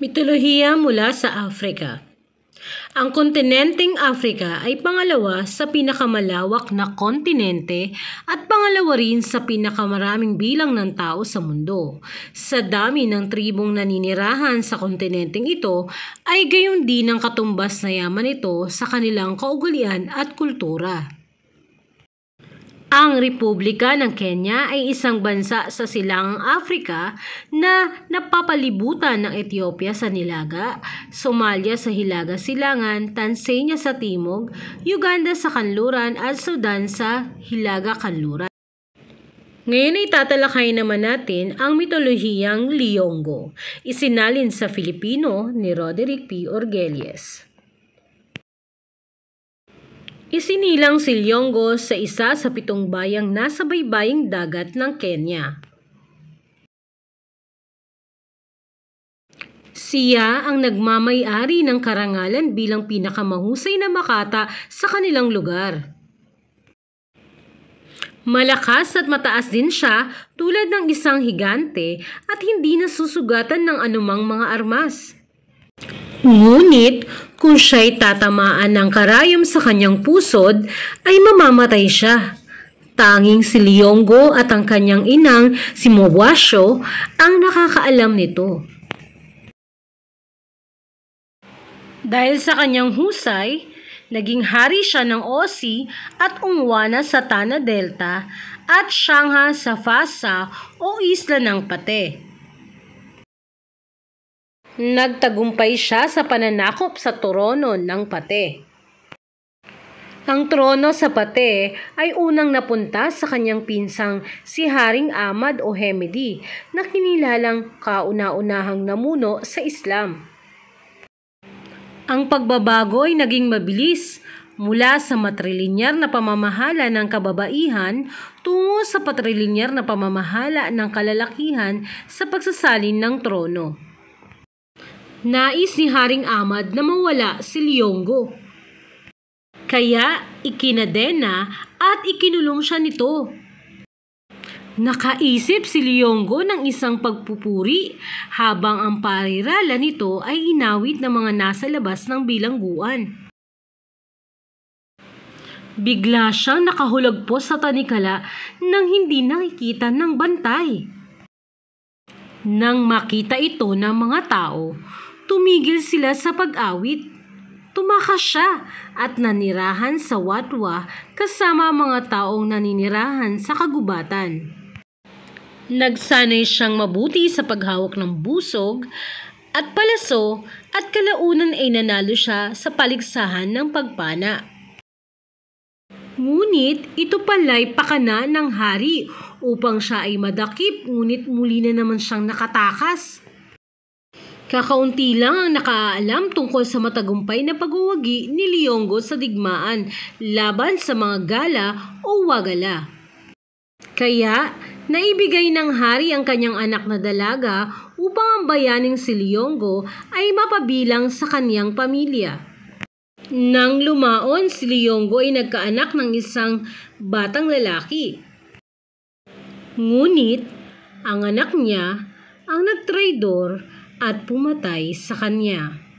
Mitolohiya mula sa Afrika Ang kontinenteng Afrika ay pangalawa sa pinakamalawak na kontinente at pangalawa rin sa pinakamaraming bilang ng tao sa mundo. Sa dami ng tribong naninirahan sa kontinenteng ito ay gayon din ang katumbas na yaman ito sa kanilang kaugalian at kultura. Ang Republika ng Kenya ay isang bansa sa silangang Afrika na napapalibutan ng Ethiopia sa nilaga, Somalia sa hilaga silangan, Tanzania sa timog, Uganda sa kanluran at Sudan sa hilaga kanluran. Ngayon ay tatalakay naman natin ang mitolohiyang Liongo, isinalin sa Filipino ni Roderick P. Orgelies. Isinilang si Lyongo sa isa sa pitong bayang nasa baybaying dagat ng Kenya. Siya ang nagmamayari ng karangalan bilang pinakamahusay na makata sa kanilang lugar. Malakas at mataas din siya tulad ng isang higante at hindi nasusugatan ng anumang mga armas. Ngunit kung siya'y tatamaan ng karayom sa kanyang pusod, ay mamamatay siya. Tanging si Leongo at ang kanyang inang si Mowasyo ang nakakaalam nito. Dahil sa kanyang husay, naging hari siya ng Osi at Ungwana sa Tana Delta at Shangha sa Fasa o Isla ng Pate. Nagtagumpay siya sa pananakop sa trono ng pate. Ang trono sa pate ay unang napunta sa kanyang pinsang si Haring Ahmad o Hemedi na kinilalang kauna-unahang namuno sa Islam. Ang pagbabago ay naging mabilis mula sa matrilinyar na pamamahala ng kababaihan tungo sa patrilinyar na pamamahala ng kalalakihan sa pagsasalin ng trono. Nais ni Haring Amad na mawala si Liyonggo. Kaya ikinadena at ikinulong siya nito. Nakaisip si Liyonggo ng isang pagpupuri habang ang parirala nito ay inawit ng mga nasa labas ng bilangguan. Bigla siyang nakahulog po sa tanikala nang hindi nakikita ng bantay. Nang makita ito ng mga tao, Tumigil sila sa pag-awit. Tumakas siya at nanirahan sa watwa kasama mga taong naninirahan sa kagubatan. Nagsanay siyang mabuti sa paghawak ng busog at palaso at kalaunan ay nanalo siya sa paligsahan ng pagpana. Ngunit ito pala'y pakana ng hari upang siya ay madakip ngunit muli na naman siyang nakatakas. Kakaunti lang ang nakaalam tungkol sa matagumpay na pagwawagi ni Liongo sa digmaan laban sa mga gala o wagala. Kaya, naibigay ng hari ang kanyang anak na dalaga upang ang bayaning si Liongo ay mapabilang sa kanyang pamilya. Nang lumaon, si Liongo ay nagkaanak ng isang batang lalaki. Ngunit, ang anak niya, ang nagtraidor, at pumatay sa kanya.